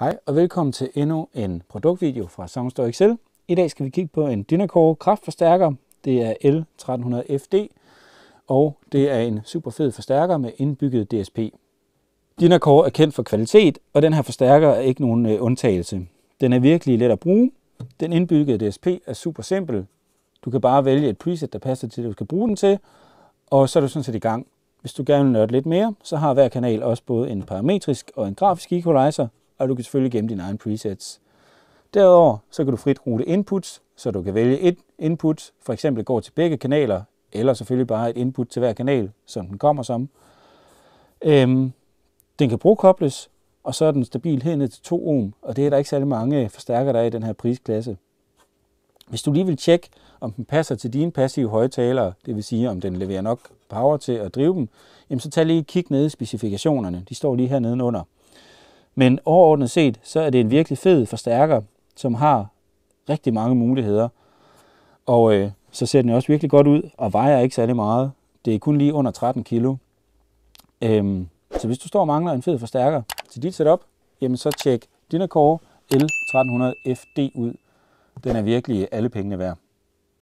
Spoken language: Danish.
Hej og velkommen til endnu en produktvideo fra Soundstore Excel. I dag skal vi kigge på en Dynacore kraftforstærker. Det er L1300FD, og det er en super fed forstærker med indbygget DSP. Dynacore er kendt for kvalitet, og den her forstærker er ikke nogen øh, undtagelse. Den er virkelig let at bruge. Den indbyggede DSP er super simpel. Du kan bare vælge et preset, der passer til det, du skal bruge den til, og så er du sådan set i gang. Hvis du gerne vil nørde lidt mere, så har hver kanal også både en parametrisk og en grafisk equalizer, og du kan selvfølgelig gemme dine egne presets. Derudover så kan du frit rute inputs, så du kan vælge et input, for eksempel går til begge kanaler, eller selvfølgelig bare et input til hver kanal, som den kommer som. Øhm, den kan brugkobles, og så er den stabil helt ned til 2 ohm, og det er der ikke særlig mange forstærkere, der er i den her prisklasse. Hvis du lige vil tjekke, om den passer til dine passive højtalere, det vil sige, om den leverer nok power til at drive dem, jamen så tag lige et kig ned i specifikationerne. De står lige hernede under. Men overordnet set, så er det en virkelig fed forstærker, som har rigtig mange muligheder. Og øh, så ser den også virkelig godt ud, og vejer ikke særlig meget. Det er kun lige under 13 kilo. Øhm, så hvis du står og mangler en fed forstærker til dit setup, jamen så tjek Dynacore L1300FD ud. Den er virkelig alle pengene værd.